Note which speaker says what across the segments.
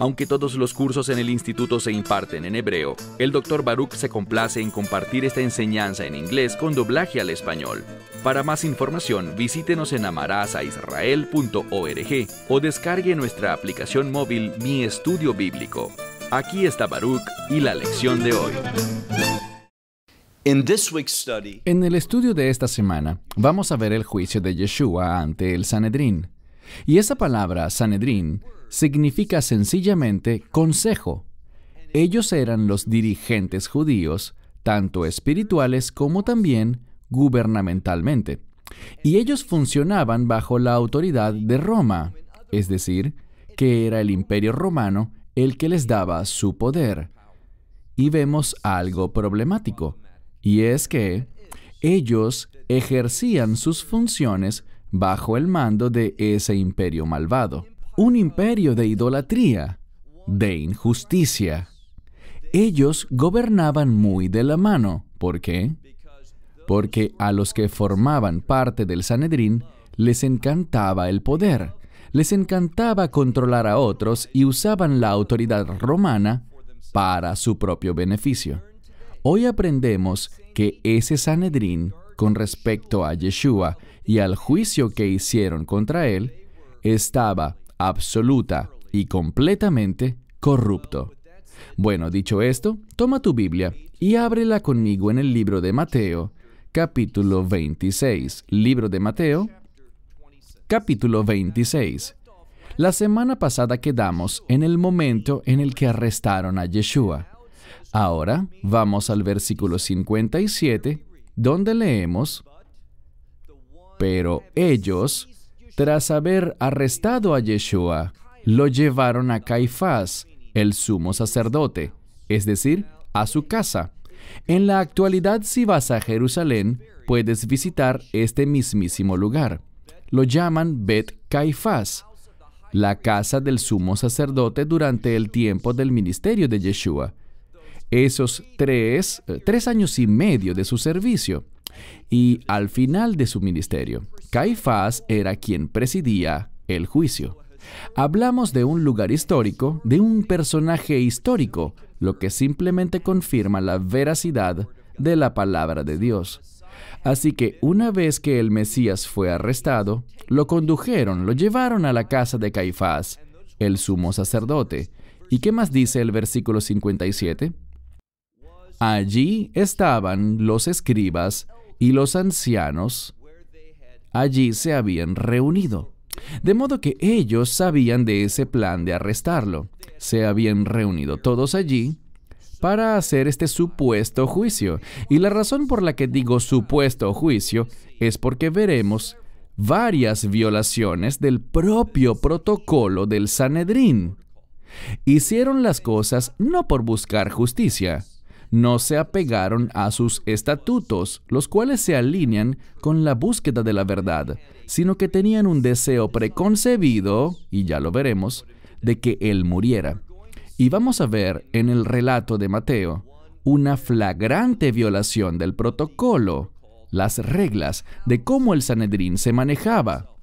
Speaker 1: Aunque todos los cursos en el instituto se imparten en hebreo, el Dr. Baruch se complace en compartir esta enseñanza en inglés con doblaje al español. Para más información, visítenos en amarazaisrael.org o descargue nuestra aplicación móvil Mi Estudio Bíblico. Aquí está Baruch y la lección de hoy. En el estudio de esta semana, vamos a ver el juicio de Yeshua ante el Sanedrín. Y esa palabra Sanedrín significa sencillamente consejo. Ellos eran los dirigentes judíos, tanto espirituales como también gubernamentalmente. Y ellos funcionaban bajo la autoridad de Roma, es decir, que era el imperio romano el que les daba su poder. Y vemos algo problemático, y es que ellos ejercían sus funciones bajo el mando de ese imperio malvado un imperio de idolatría, de injusticia. Ellos gobernaban muy de la mano. ¿Por qué? Porque a los que formaban parte del Sanedrín les encantaba el poder, les encantaba controlar a otros y usaban la autoridad romana para su propio beneficio. Hoy aprendemos que ese Sanedrín, con respecto a Yeshua y al juicio que hicieron contra él, estaba absoluta y completamente corrupto. Bueno, dicho esto, toma tu Biblia y ábrela conmigo en el libro de Mateo, capítulo 26. Libro de Mateo, capítulo 26. La semana pasada quedamos en el momento en el que arrestaron a Yeshua. Ahora vamos al versículo 57, donde leemos, Pero ellos tras haber arrestado a Yeshua, lo llevaron a Caifás, el sumo sacerdote, es decir, a su casa. En la actualidad, si vas a Jerusalén, puedes visitar este mismísimo lugar. Lo llaman Bet Caifás, la casa del sumo sacerdote durante el tiempo del ministerio de Yeshua. Esos tres, eh, tres años y medio de su servicio y al final de su ministerio. Caifás era quien presidía el juicio. Hablamos de un lugar histórico, de un personaje histórico, lo que simplemente confirma la veracidad de la palabra de Dios. Así que una vez que el Mesías fue arrestado, lo condujeron, lo llevaron a la casa de Caifás, el sumo sacerdote. ¿Y qué más dice el versículo 57? Allí estaban los escribas y los ancianos allí se habían reunido. De modo que ellos sabían de ese plan de arrestarlo. Se habían reunido todos allí para hacer este supuesto juicio. Y la razón por la que digo supuesto juicio es porque veremos varias violaciones del propio protocolo del Sanedrín. Hicieron las cosas no por buscar justicia, no se apegaron a sus estatutos, los cuales se alinean con la búsqueda de la verdad, sino que tenían un deseo preconcebido, y ya lo veremos, de que Él muriera. Y vamos a ver en el relato de Mateo una flagrante violación del protocolo, las reglas de cómo el Sanedrín se manejaba.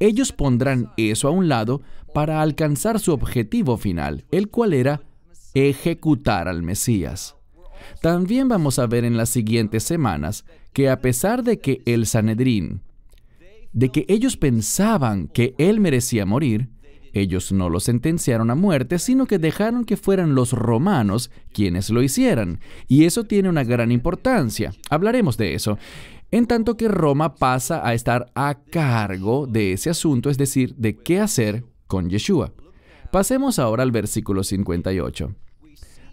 Speaker 1: Ellos pondrán eso a un lado para alcanzar su objetivo final, el cual era ejecutar al Mesías. También vamos a ver en las siguientes semanas que a pesar de que el Sanedrín, de que ellos pensaban que él merecía morir, ellos no lo sentenciaron a muerte, sino que dejaron que fueran los romanos quienes lo hicieran. Y eso tiene una gran importancia. Hablaremos de eso. En tanto que Roma pasa a estar a cargo de ese asunto, es decir, de qué hacer con Yeshua. Pasemos ahora al versículo 58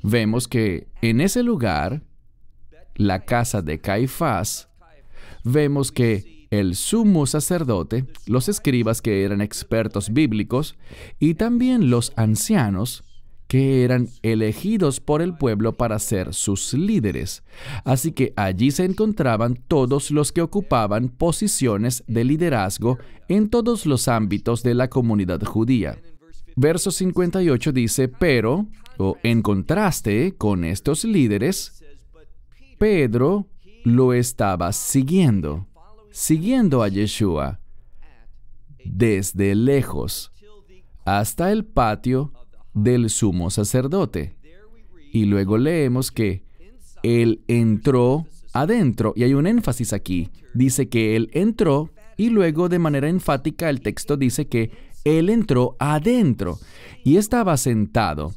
Speaker 1: vemos que en ese lugar, la casa de Caifás, vemos que el sumo sacerdote, los escribas que eran expertos bíblicos y también los ancianos que eran elegidos por el pueblo para ser sus líderes. Así que allí se encontraban todos los que ocupaban posiciones de liderazgo en todos los ámbitos de la comunidad judía. Verso 58 dice, pero o, en contraste con estos líderes, Pedro lo estaba siguiendo, siguiendo a Yeshua desde lejos hasta el patio del sumo sacerdote. Y luego leemos que él entró adentro, y hay un énfasis aquí, dice que él entró y luego de manera enfática el texto dice que él entró adentro y estaba sentado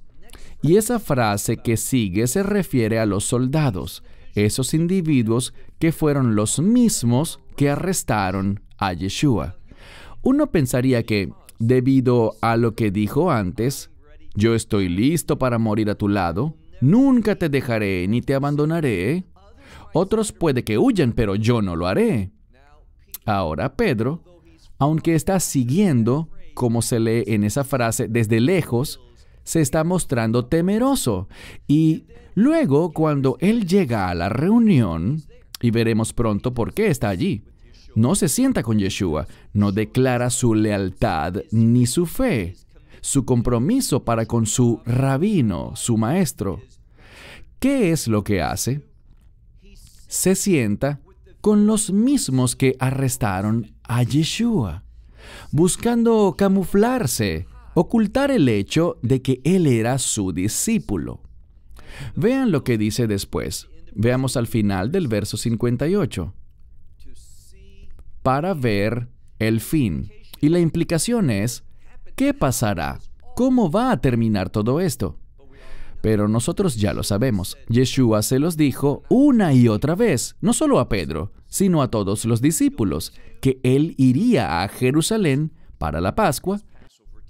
Speaker 1: y esa frase que sigue se refiere a los soldados, esos individuos que fueron los mismos que arrestaron a Yeshua. Uno pensaría que, debido a lo que dijo antes, yo estoy listo para morir a tu lado, nunca te dejaré ni te abandonaré. Otros puede que huyan, pero yo no lo haré. Ahora Pedro, aunque está siguiendo, como se lee en esa frase, desde lejos, se está mostrando temeroso. Y luego, cuando él llega a la reunión, y veremos pronto por qué está allí, no se sienta con Yeshua, no declara su lealtad ni su fe, su compromiso para con su rabino, su maestro. ¿Qué es lo que hace? Se sienta con los mismos que arrestaron a Yeshua, buscando camuflarse ocultar el hecho de que él era su discípulo. Vean lo que dice después. Veamos al final del verso 58. Para ver el fin. Y la implicación es, ¿qué pasará? ¿Cómo va a terminar todo esto? Pero nosotros ya lo sabemos. Yeshua se los dijo una y otra vez, no solo a Pedro, sino a todos los discípulos, que él iría a Jerusalén para la Pascua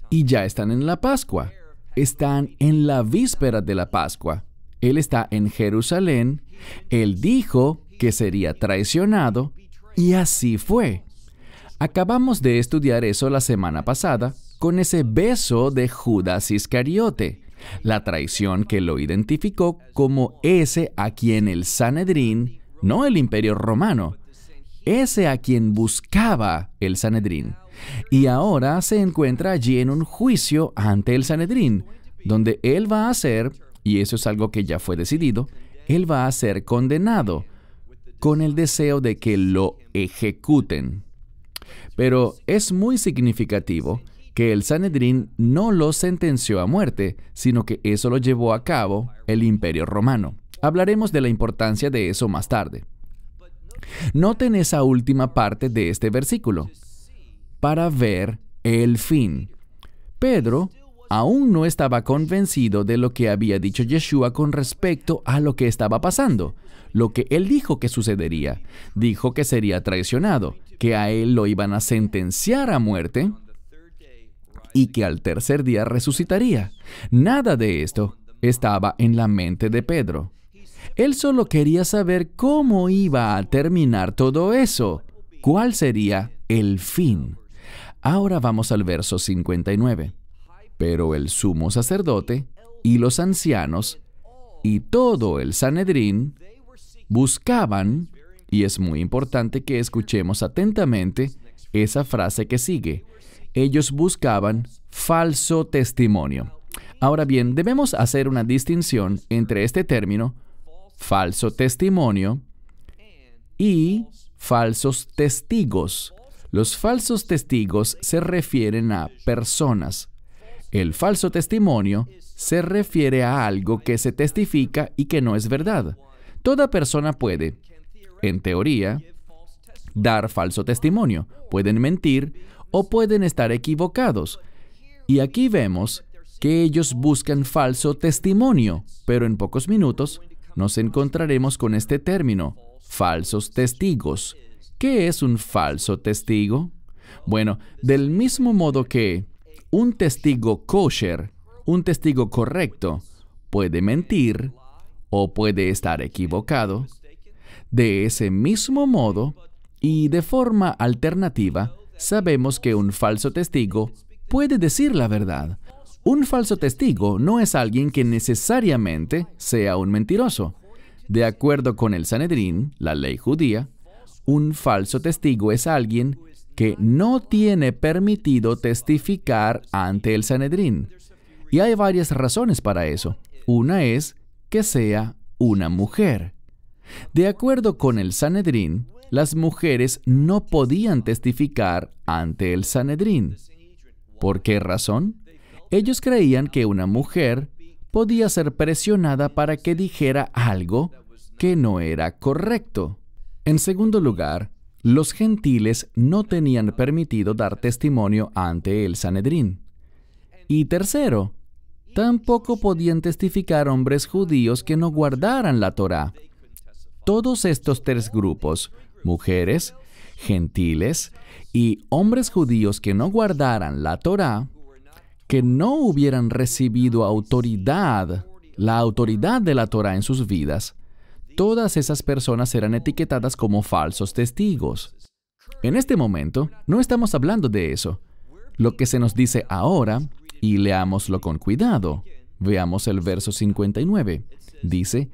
Speaker 1: y ya están en la Pascua. Están en la víspera de la Pascua. Él está en Jerusalén. Él dijo que sería traicionado y así fue. Acabamos de estudiar eso la semana pasada con ese beso de Judas Iscariote, la traición que lo identificó como ese a quien el Sanedrín, no el imperio romano, ese a quien buscaba el Sanedrín y ahora se encuentra allí en un juicio ante el Sanedrín, donde él va a ser, y eso es algo que ya fue decidido, él va a ser condenado con el deseo de que lo ejecuten. Pero es muy significativo que el Sanedrín no lo sentenció a muerte, sino que eso lo llevó a cabo el Imperio Romano. Hablaremos de la importancia de eso más tarde. Noten esa última parte de este versículo para ver el fin. Pedro aún no estaba convencido de lo que había dicho Yeshua con respecto a lo que estaba pasando, lo que él dijo que sucedería. Dijo que sería traicionado, que a él lo iban a sentenciar a muerte y que al tercer día resucitaría. Nada de esto estaba en la mente de Pedro. Él solo quería saber cómo iba a terminar todo eso, cuál sería el fin. Ahora vamos al verso 59. Pero el sumo sacerdote y los ancianos y todo el Sanedrín buscaban, y es muy importante que escuchemos atentamente esa frase que sigue, ellos buscaban falso testimonio. Ahora bien, debemos hacer una distinción entre este término, falso testimonio, y falsos testigos. Los falsos testigos se refieren a personas. El falso testimonio se refiere a algo que se testifica y que no es verdad. Toda persona puede, en teoría, dar falso testimonio, pueden mentir o pueden estar equivocados. Y aquí vemos que ellos buscan falso testimonio, pero en pocos minutos nos encontraremos con este término, falsos testigos. ¿Qué es un falso testigo? Bueno, del mismo modo que un testigo kosher, un testigo correcto, puede mentir o puede estar equivocado, de ese mismo modo y de forma alternativa, sabemos que un falso testigo puede decir la verdad. Un falso testigo no es alguien que necesariamente sea un mentiroso. De acuerdo con el Sanedrín, la ley judía, un falso testigo es alguien que no tiene permitido testificar ante el Sanedrín. Y hay varias razones para eso. Una es que sea una mujer. De acuerdo con el Sanedrín, las mujeres no podían testificar ante el Sanedrín. ¿Por qué razón? Ellos creían que una mujer podía ser presionada para que dijera algo que no era correcto. En segundo lugar, los gentiles no tenían permitido dar testimonio ante el Sanedrín. Y tercero, tampoco podían testificar hombres judíos que no guardaran la Torá. Todos estos tres grupos, mujeres, gentiles y hombres judíos que no guardaran la Torá, que no hubieran recibido autoridad, la autoridad de la Torá en sus vidas, todas esas personas serán etiquetadas como falsos testigos. En este momento, no estamos hablando de eso. Lo que se nos dice ahora, y leámoslo con cuidado, veamos el verso 59, dice,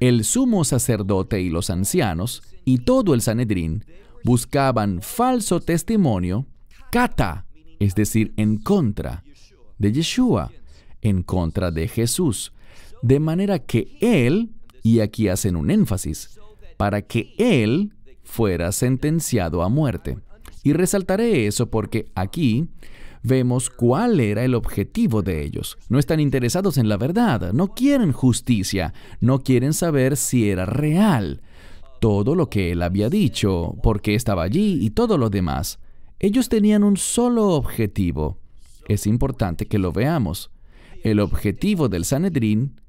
Speaker 1: el sumo sacerdote y los ancianos y todo el Sanedrín buscaban falso testimonio, kata, es decir, en contra de Yeshua, en contra de Jesús, de manera que él y aquí hacen un énfasis, para que él fuera sentenciado a muerte. Y resaltaré eso porque aquí vemos cuál era el objetivo de ellos. No están interesados en la verdad, no quieren justicia, no quieren saber si era real. Todo lo que él había dicho, por qué estaba allí y todo lo demás. Ellos tenían un solo objetivo. Es importante que lo veamos. El objetivo del Sanedrín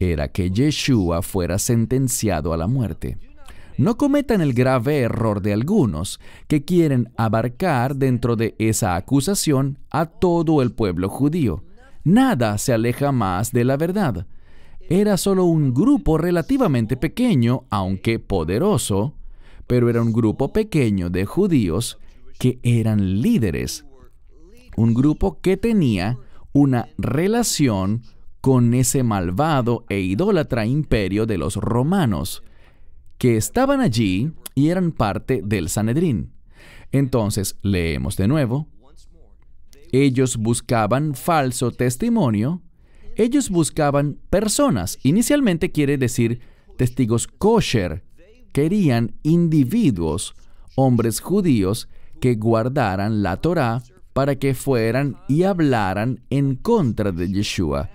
Speaker 1: era que Yeshua fuera sentenciado a la muerte. No cometan el grave error de algunos que quieren abarcar dentro de esa acusación a todo el pueblo judío. Nada se aleja más de la verdad. Era solo un grupo relativamente pequeño, aunque poderoso, pero era un grupo pequeño de judíos que eran líderes. Un grupo que tenía una relación con ese malvado e idólatra imperio de los romanos, que estaban allí y eran parte del Sanedrín. Entonces, leemos de nuevo, ellos buscaban falso testimonio, ellos buscaban personas, inicialmente quiere decir testigos kosher, querían individuos, hombres judíos, que guardaran la Torá para que fueran y hablaran en contra de Yeshua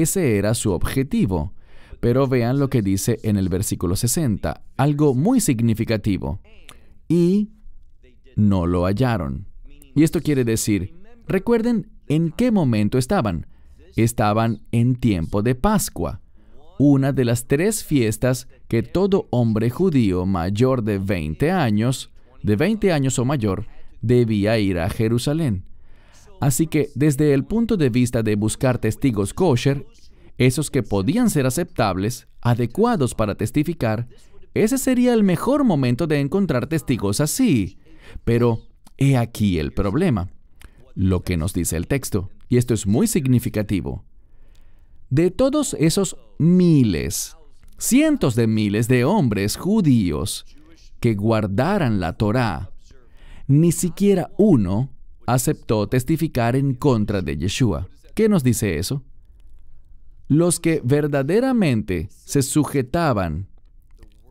Speaker 1: ese era su objetivo. Pero vean lo que dice en el versículo 60, algo muy significativo. Y no lo hallaron. Y esto quiere decir, recuerden en qué momento estaban. Estaban en tiempo de Pascua, una de las tres fiestas que todo hombre judío mayor de 20 años, de 20 años o mayor, debía ir a Jerusalén. Así que desde el punto de vista de buscar testigos kosher, esos que podían ser aceptables, adecuados para testificar, ese sería el mejor momento de encontrar testigos así. Pero he aquí el problema, lo que nos dice el texto, y esto es muy significativo. De todos esos miles, cientos de miles de hombres judíos que guardaran la Torá, ni siquiera uno aceptó testificar en contra de Yeshua. ¿Qué nos dice eso? Los que verdaderamente se sujetaban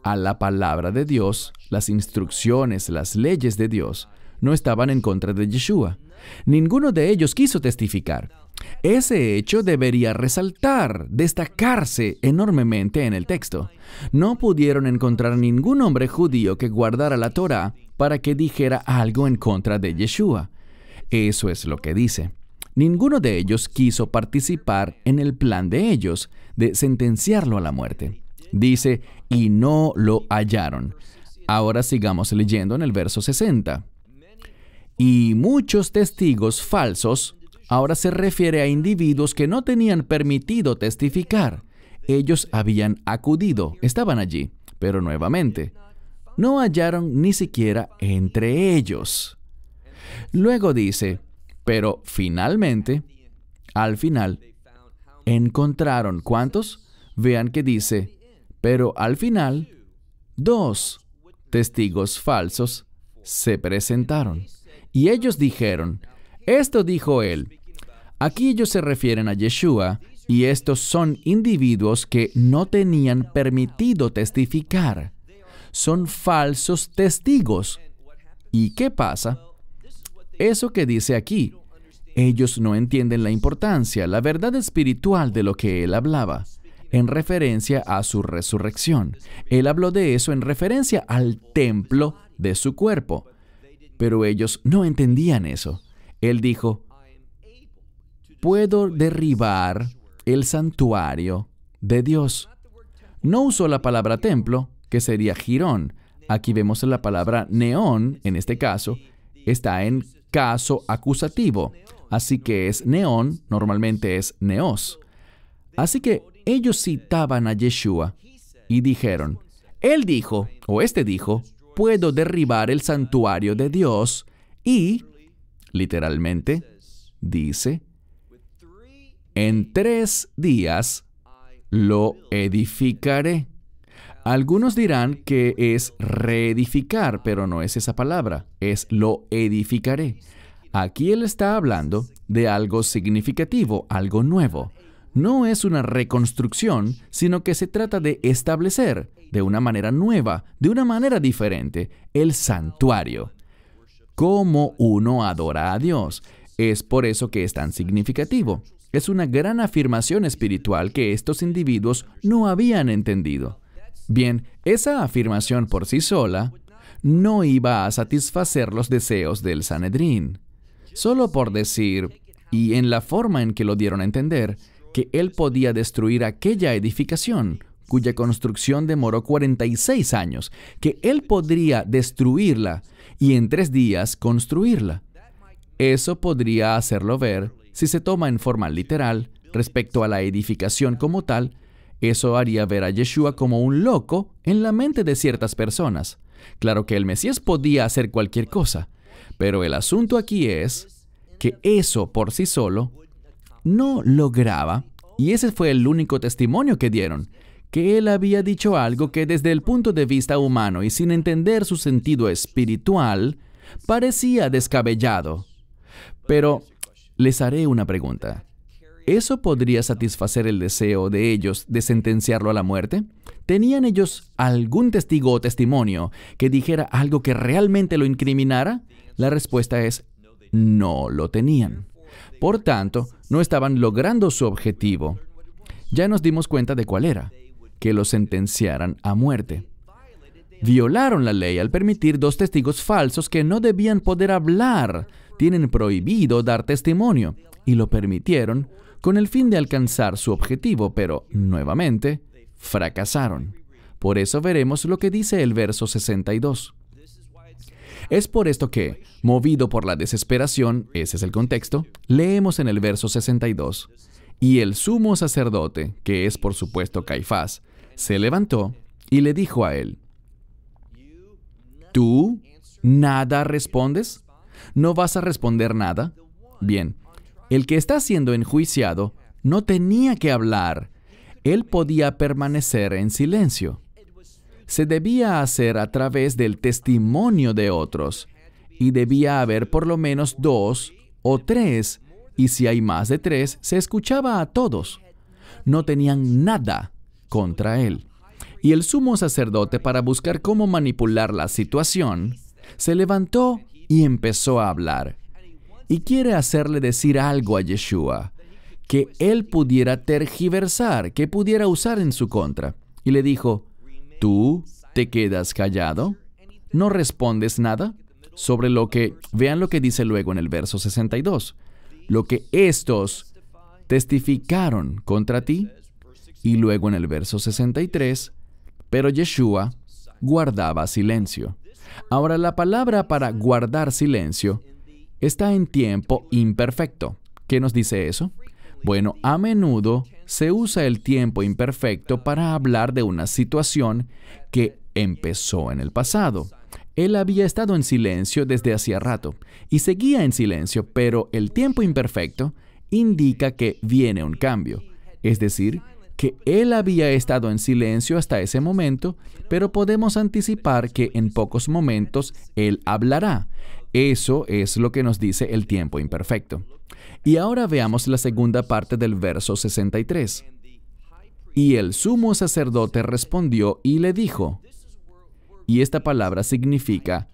Speaker 1: a la palabra de Dios, las instrucciones, las leyes de Dios, no estaban en contra de Yeshua. Ninguno de ellos quiso testificar. Ese hecho debería resaltar, destacarse enormemente en el texto. No pudieron encontrar ningún hombre judío que guardara la Torah para que dijera algo en contra de Yeshua. Eso es lo que dice. Ninguno de ellos quiso participar en el plan de ellos de sentenciarlo a la muerte. Dice, y no lo hallaron. Ahora sigamos leyendo en el verso 60. Y muchos testigos falsos, ahora se refiere a individuos que no tenían permitido testificar. Ellos habían acudido, estaban allí, pero nuevamente, no hallaron ni siquiera entre ellos. Luego dice, pero finalmente, al final, encontraron cuántos? Vean que dice, pero al final, dos testigos falsos se presentaron. Y ellos dijeron, esto dijo él. Aquí ellos se refieren a Yeshua y estos son individuos que no tenían permitido testificar. Son falsos testigos. ¿Y qué pasa? Eso que dice aquí, ellos no entienden la importancia, la verdad espiritual de lo que él hablaba en referencia a su resurrección. Él habló de eso en referencia al templo de su cuerpo, pero ellos no entendían eso. Él dijo, puedo derribar el santuario de Dios. No usó la palabra templo, que sería girón. Aquí vemos la palabra neón, en este caso, está en caso acusativo. Así que es neón, normalmente es neos. Así que ellos citaban a Yeshua y dijeron, Él dijo, o este dijo, puedo derribar el santuario de Dios y, literalmente, dice, en tres días lo edificaré. Algunos dirán que es reedificar, pero no es esa palabra, es lo edificaré. Aquí él está hablando de algo significativo, algo nuevo. No es una reconstrucción, sino que se trata de establecer, de una manera nueva, de una manera diferente, el santuario. Cómo uno adora a Dios. Es por eso que es tan significativo. Es una gran afirmación espiritual que estos individuos no habían entendido. Bien, esa afirmación por sí sola no iba a satisfacer los deseos del Sanedrín. Solo por decir, y en la forma en que lo dieron a entender, que él podía destruir aquella edificación cuya construcción demoró 46 años, que él podría destruirla y en tres días construirla. Eso podría hacerlo ver, si se toma en forma literal, respecto a la edificación como tal, eso haría ver a Yeshua como un loco en la mente de ciertas personas. Claro que el Mesías podía hacer cualquier cosa, pero el asunto aquí es que eso por sí solo no lograba, y ese fue el único testimonio que dieron, que él había dicho algo que desde el punto de vista humano y sin entender su sentido espiritual, parecía descabellado. Pero les haré una pregunta. ¿Eso podría satisfacer el deseo de ellos de sentenciarlo a la muerte? ¿Tenían ellos algún testigo o testimonio que dijera algo que realmente lo incriminara? La respuesta es no lo tenían. Por tanto, no estaban logrando su objetivo. Ya nos dimos cuenta de cuál era, que lo sentenciaran a muerte. Violaron la ley al permitir dos testigos falsos que no debían poder hablar. Tienen prohibido dar testimonio y lo permitieron con el fin de alcanzar su objetivo, pero, nuevamente, fracasaron. Por eso veremos lo que dice el verso 62. Es por esto que, movido por la desesperación, ese es el contexto, leemos en el verso 62, y el sumo sacerdote, que es por supuesto Caifás, se levantó y le dijo a él, ¿tú nada respondes? ¿No vas a responder nada? Bien, el que está siendo enjuiciado no tenía que hablar. Él podía permanecer en silencio. Se debía hacer a través del testimonio de otros y debía haber por lo menos dos o tres, y si hay más de tres, se escuchaba a todos. No tenían nada contra él. Y el sumo sacerdote, para buscar cómo manipular la situación, se levantó y empezó a hablar y quiere hacerle decir algo a Yeshua que él pudiera tergiversar, que pudiera usar en su contra. Y le dijo, ¿tú te quedas callado? ¿No respondes nada? Sobre lo que, vean lo que dice luego en el verso 62, lo que estos testificaron contra ti. Y luego en el verso 63, pero Yeshua guardaba silencio. Ahora la palabra para guardar silencio está en tiempo imperfecto. ¿Qué nos dice eso? Bueno, a menudo se usa el tiempo imperfecto para hablar de una situación que empezó en el pasado. Él había estado en silencio desde hacía rato y seguía en silencio, pero el tiempo imperfecto indica que viene un cambio. Es decir, que él había estado en silencio hasta ese momento, pero podemos anticipar que en pocos momentos él hablará eso es lo que nos dice el tiempo imperfecto. Y ahora veamos la segunda parte del verso 63. Y el sumo sacerdote respondió y le dijo, y esta palabra significa,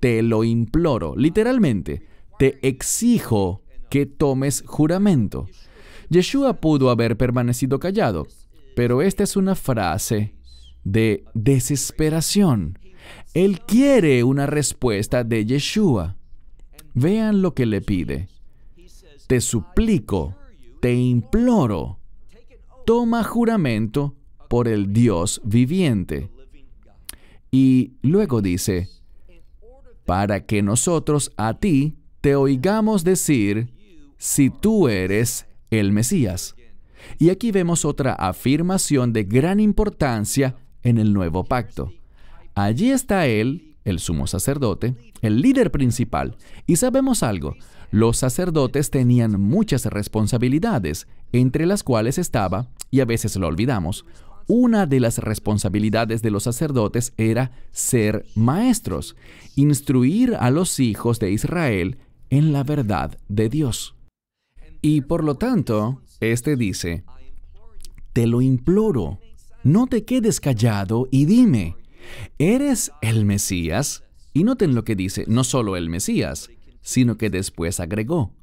Speaker 1: te lo imploro, literalmente, te exijo que tomes juramento. Yeshua pudo haber permanecido callado, pero esta es una frase de desesperación. Él quiere una respuesta de Yeshua. Vean lo que le pide. Te suplico, te imploro, toma juramento por el Dios viviente. Y luego dice, para que nosotros a ti te oigamos decir si tú eres el Mesías. Y aquí vemos otra afirmación de gran importancia en el nuevo pacto. Allí está él, el sumo sacerdote, el líder principal. Y sabemos algo, los sacerdotes tenían muchas responsabilidades, entre las cuales estaba, y a veces lo olvidamos, una de las responsabilidades de los sacerdotes era ser maestros, instruir a los hijos de Israel en la verdad de Dios. Y por lo tanto, este dice, te lo imploro, no te quedes callado y dime, ¿Eres el Mesías? Y noten lo que dice, no solo el Mesías, sino que después agregó,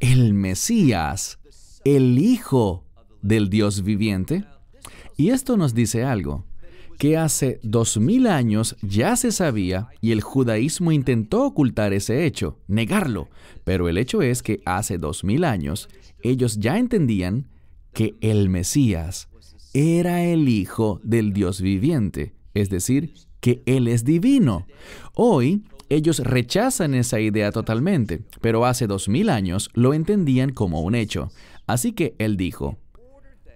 Speaker 1: el Mesías, el Hijo del Dios viviente. Y esto nos dice algo, que hace dos mil años ya se sabía y el judaísmo intentó ocultar ese hecho, negarlo, pero el hecho es que hace dos mil años ellos ya entendían que el Mesías era el Hijo del Dios viviente es decir, que Él es divino. Hoy ellos rechazan esa idea totalmente, pero hace dos mil años lo entendían como un hecho. Así que Él dijo,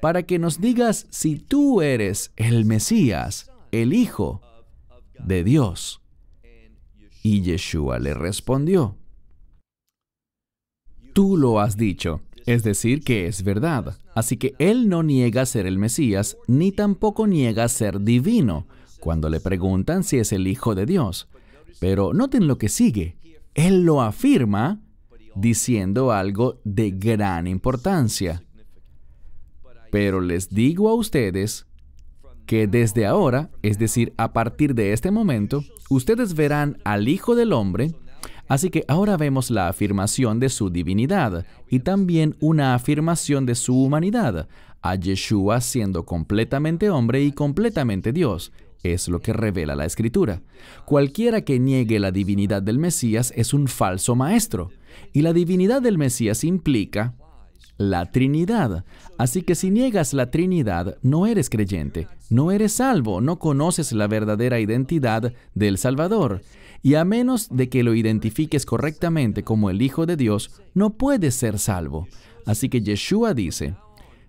Speaker 1: para que nos digas si tú eres el Mesías, el Hijo de Dios. Y Yeshua le respondió, tú lo has dicho, es decir, que es verdad. Así que Él no niega ser el Mesías, ni tampoco niega ser divino cuando le preguntan si es el Hijo de Dios. Pero noten lo que sigue. Él lo afirma diciendo algo de gran importancia. Pero les digo a ustedes que desde ahora, es decir, a partir de este momento, ustedes verán al Hijo del Hombre. Así que ahora vemos la afirmación de su divinidad y también una afirmación de su humanidad, a Yeshua siendo completamente hombre y completamente Dios es lo que revela la escritura. Cualquiera que niegue la divinidad del Mesías es un falso maestro, y la divinidad del Mesías implica la Trinidad. Así que si niegas la Trinidad, no eres creyente, no eres salvo, no conoces la verdadera identidad del Salvador. Y a menos de que lo identifiques correctamente como el Hijo de Dios, no puedes ser salvo. Así que Yeshua dice,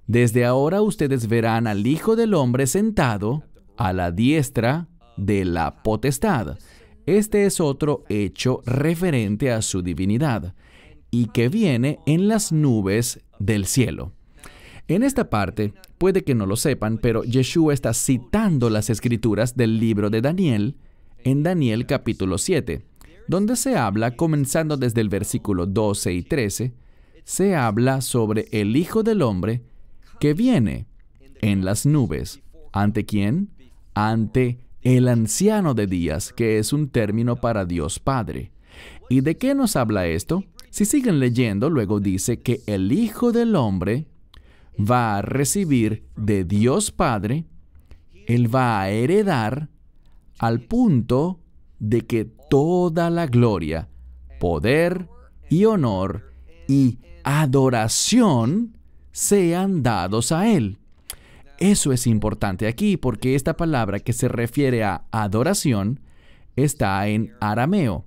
Speaker 1: desde ahora ustedes verán al Hijo del Hombre sentado a la diestra de la potestad. Este es otro hecho referente a su divinidad y que viene en las nubes del cielo. En esta parte, puede que no lo sepan, pero Yeshua está citando las escrituras del libro de Daniel en Daniel capítulo 7, donde se habla, comenzando desde el versículo 12 y 13, se habla sobre el Hijo del Hombre que viene en las nubes, ante quién? ante el anciano de días, que es un término para Dios Padre. ¿Y de qué nos habla esto? Si siguen leyendo, luego dice que el Hijo del Hombre va a recibir de Dios Padre, Él va a heredar al punto de que toda la gloria, poder y honor y adoración sean dados a Él. Eso es importante aquí porque esta palabra que se refiere a adoración está en arameo.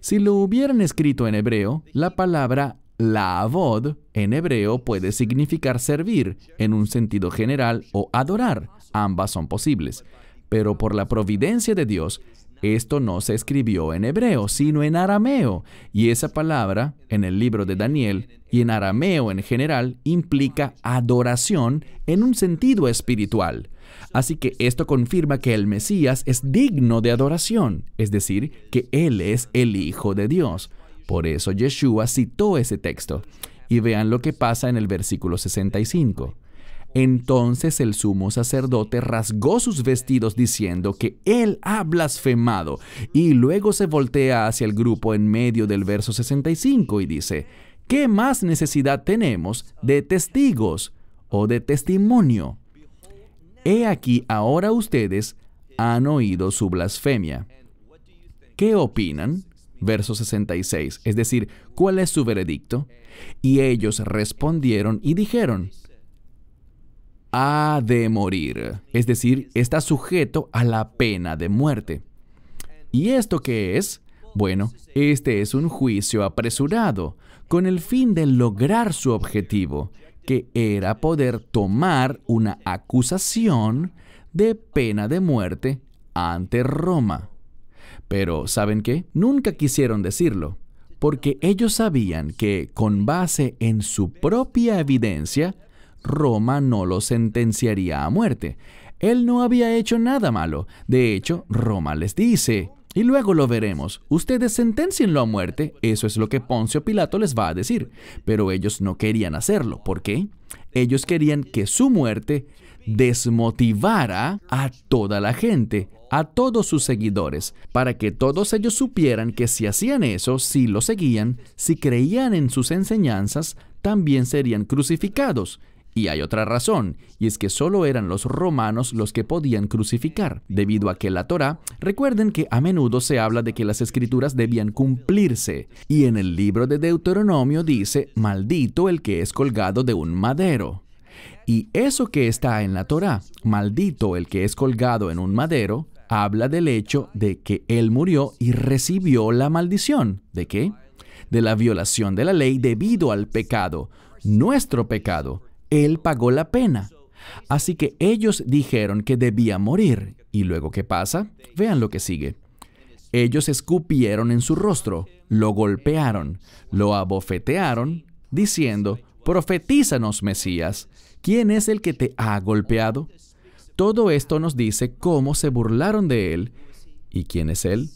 Speaker 1: Si lo hubieran escrito en hebreo, la palabra Laavod en hebreo puede significar servir en un sentido general o adorar, ambas son posibles. Pero por la providencia de Dios, esto no se escribió en hebreo, sino en arameo. Y esa palabra, en el libro de Daniel y en arameo en general, implica adoración en un sentido espiritual. Así que esto confirma que el Mesías es digno de adoración, es decir, que Él es el Hijo de Dios. Por eso Yeshua citó ese texto. Y vean lo que pasa en el versículo 65. Entonces el sumo sacerdote rasgó sus vestidos diciendo que él ha blasfemado y luego se voltea hacia el grupo en medio del verso 65 y dice, ¿qué más necesidad tenemos de testigos o de testimonio? He aquí ahora ustedes han oído su blasfemia. ¿Qué opinan? verso 66, es decir, ¿cuál es su veredicto? Y ellos respondieron y dijeron, ha de morir, es decir, está sujeto a la pena de muerte. ¿Y esto qué es? Bueno, este es un juicio apresurado, con el fin de lograr su objetivo, que era poder tomar una acusación de pena de muerte ante Roma. Pero, ¿saben qué? Nunca quisieron decirlo, porque ellos sabían que, con base en su propia evidencia, Roma no lo sentenciaría a muerte. Él no había hecho nada malo. De hecho, Roma les dice, y luego lo veremos. Ustedes sentencienlo a muerte, eso es lo que Poncio Pilato les va a decir. Pero ellos no querían hacerlo. ¿Por qué? Ellos querían que su muerte desmotivara a toda la gente, a todos sus seguidores, para que todos ellos supieran que si hacían eso, si lo seguían, si creían en sus enseñanzas, también serían crucificados. Y hay otra razón, y es que solo eran los romanos los que podían crucificar, debido a que la Torá, recuerden que a menudo se habla de que las escrituras debían cumplirse, y en el libro de Deuteronomio dice, maldito el que es colgado de un madero. Y eso que está en la Torá, maldito el que es colgado en un madero, habla del hecho de que él murió y recibió la maldición. ¿De qué? De la violación de la ley debido al pecado, nuestro pecado, él pagó la pena. Así que ellos dijeron que debía morir. ¿Y luego qué pasa? Vean lo que sigue. Ellos escupieron en su rostro, lo golpearon, lo abofetearon, diciendo, profetízanos, Mesías, ¿quién es el que te ha golpeado? Todo esto nos dice cómo se burlaron de él. ¿Y quién es él?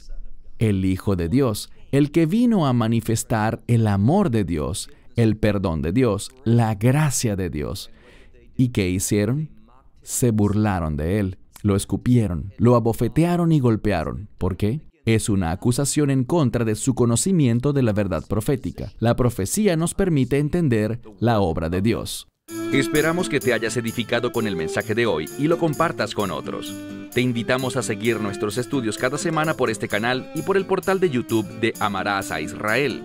Speaker 1: El Hijo de Dios, el que vino a manifestar el amor de Dios, el perdón de Dios, la gracia de Dios. ¿Y qué hicieron? Se burlaron de él, lo escupieron, lo abofetearon y golpearon. ¿Por qué? Es una acusación en contra de su conocimiento de la verdad profética. La profecía nos permite entender la obra de Dios. Esperamos que te hayas edificado con el mensaje de hoy y lo compartas con otros. Te invitamos a seguir nuestros estudios cada semana por este canal y por el portal de YouTube de Amarás a Israel.